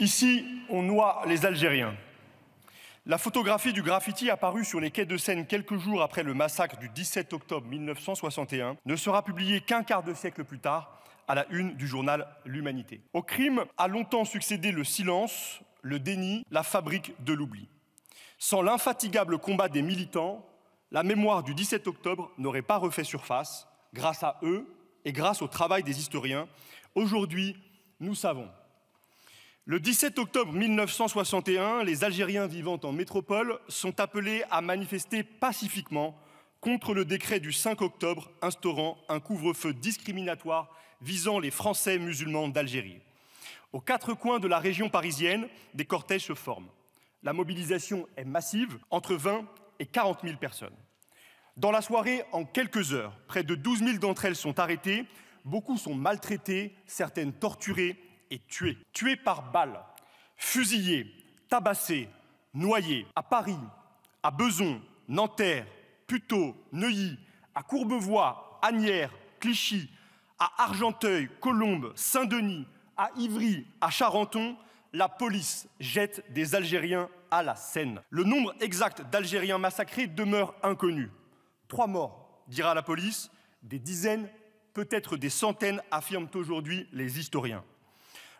Ici, on noie les Algériens. La photographie du graffiti apparue sur les quais de Seine quelques jours après le massacre du 17 octobre 1961 ne sera publiée qu'un quart de siècle plus tard à la une du journal L'Humanité. Au crime a longtemps succédé le silence, le déni, la fabrique de l'oubli. Sans l'infatigable combat des militants, la mémoire du 17 octobre n'aurait pas refait surface. Grâce à eux et grâce au travail des historiens, aujourd'hui, nous savons le 17 octobre 1961, les Algériens vivant en métropole sont appelés à manifester pacifiquement contre le décret du 5 octobre instaurant un couvre-feu discriminatoire visant les Français musulmans d'Algérie. Aux quatre coins de la région parisienne, des cortèges se forment. La mobilisation est massive, entre 20 et 40 000 personnes. Dans la soirée, en quelques heures, près de 12 000 d'entre elles sont arrêtées, beaucoup sont maltraitées, certaines torturées, et tué. Tué par balle, fusillé, tabassé, noyé. À Paris, à Beson, Nanterre, Puteaux, Neuilly, à Courbevoie, Agnières, Clichy, à Argenteuil, Colombes, Saint-Denis, à Ivry, à Charenton, la police jette des Algériens à la Seine. Le nombre exact d'Algériens massacrés demeure inconnu. Trois morts, dira la police, des dizaines, peut-être des centaines, affirment aujourd'hui les historiens.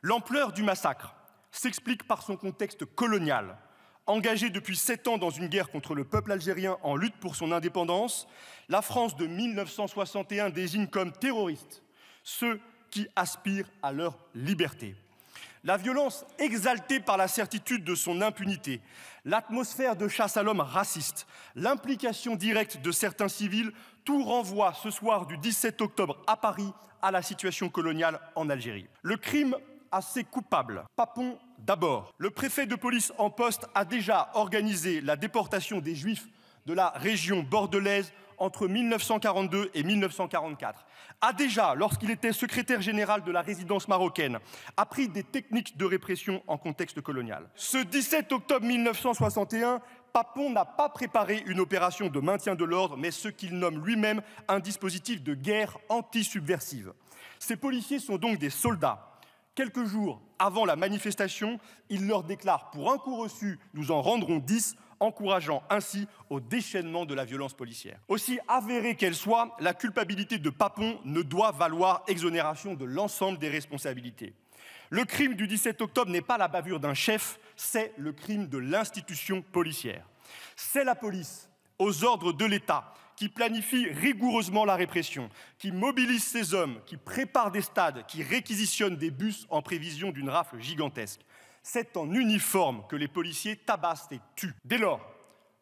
L'ampleur du massacre s'explique par son contexte colonial. Engagée depuis sept ans dans une guerre contre le peuple algérien en lutte pour son indépendance, la France de 1961 désigne comme terroristes ceux qui aspirent à leur liberté. La violence exaltée par la certitude de son impunité, l'atmosphère de chasse à l'homme raciste, l'implication directe de certains civils, tout renvoie ce soir du 17 octobre à Paris à la situation coloniale en Algérie. Le crime Assez coupable. Papon d'abord. Le préfet de police en poste a déjà organisé la déportation des juifs de la région bordelaise entre 1942 et 1944, a déjà, lorsqu'il était secrétaire général de la résidence marocaine, appris des techniques de répression en contexte colonial. Ce 17 octobre 1961, Papon n'a pas préparé une opération de maintien de l'ordre, mais ce qu'il nomme lui-même un dispositif de guerre antisubversive. Ces policiers sont donc des soldats Quelques jours avant la manifestation, il leur déclare Pour un coup reçu, nous en rendrons dix », encourageant ainsi au déchaînement de la violence policière. Aussi avérée qu'elle soit, la culpabilité de Papon ne doit valoir exonération de l'ensemble des responsabilités. Le crime du 17 octobre n'est pas la bavure d'un chef, c'est le crime de l'institution policière. C'est la police aux ordres de l'État, qui planifie rigoureusement la répression, qui mobilise ses hommes, qui prépare des stades, qui réquisitionne des bus en prévision d'une rafle gigantesque. C'est en uniforme que les policiers tabassent et tuent. Dès lors,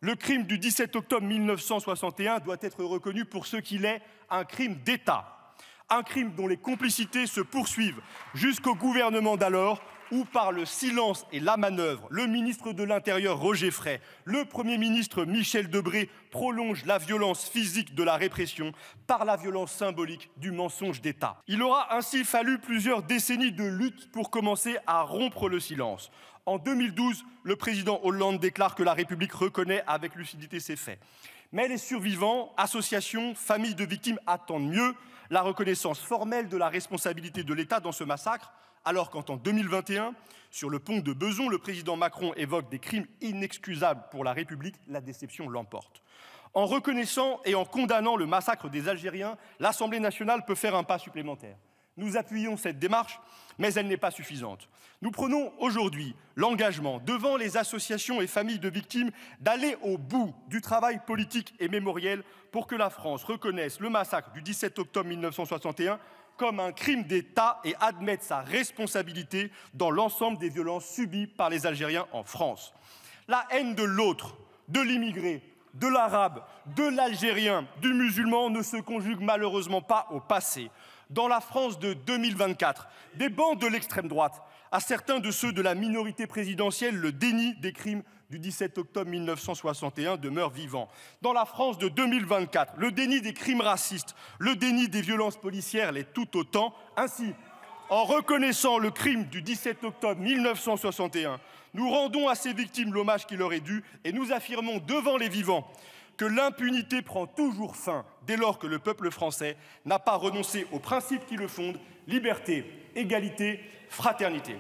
le crime du 17 octobre 1961 doit être reconnu pour ce qu'il est, un crime d'État. Un crime dont les complicités se poursuivent jusqu'au gouvernement d'alors, où par le silence et la manœuvre, le ministre de l'Intérieur Roger Frey, le Premier ministre Michel Debré prolongent la violence physique de la répression par la violence symbolique du mensonge d'État. Il aura ainsi fallu plusieurs décennies de lutte pour commencer à rompre le silence. En 2012, le président Hollande déclare que la République reconnaît avec lucidité ses faits. Mais les survivants, associations, familles de victimes attendent mieux la reconnaissance formelle de la responsabilité de l'État dans ce massacre alors quand en 2021, sur le pont de Beson, le président Macron évoque des crimes inexcusables pour la République, la déception l'emporte. En reconnaissant et en condamnant le massacre des Algériens, l'Assemblée nationale peut faire un pas supplémentaire. Nous appuyons cette démarche, mais elle n'est pas suffisante. Nous prenons aujourd'hui l'engagement devant les associations et familles de victimes d'aller au bout du travail politique et mémoriel pour que la France reconnaisse le massacre du 17 octobre 1961 comme un crime d'État et admettre sa responsabilité dans l'ensemble des violences subies par les Algériens en France. La haine de l'autre, de l'immigré, de l'arabe, de l'algérien, du musulman ne se conjugue malheureusement pas au passé. Dans la France de 2024, des bandes de l'extrême droite à certains de ceux de la minorité présidentielle, le déni des crimes du 17 octobre 1961 demeure vivant. Dans la France de 2024, le déni des crimes racistes, le déni des violences policières l'est tout autant. Ainsi, en reconnaissant le crime du 17 octobre 1961, nous rendons à ces victimes l'hommage qui leur est dû et nous affirmons devant les vivants que l'impunité prend toujours fin dès lors que le peuple français n'a pas renoncé aux principes qui le fondent, liberté, égalité, fraternité.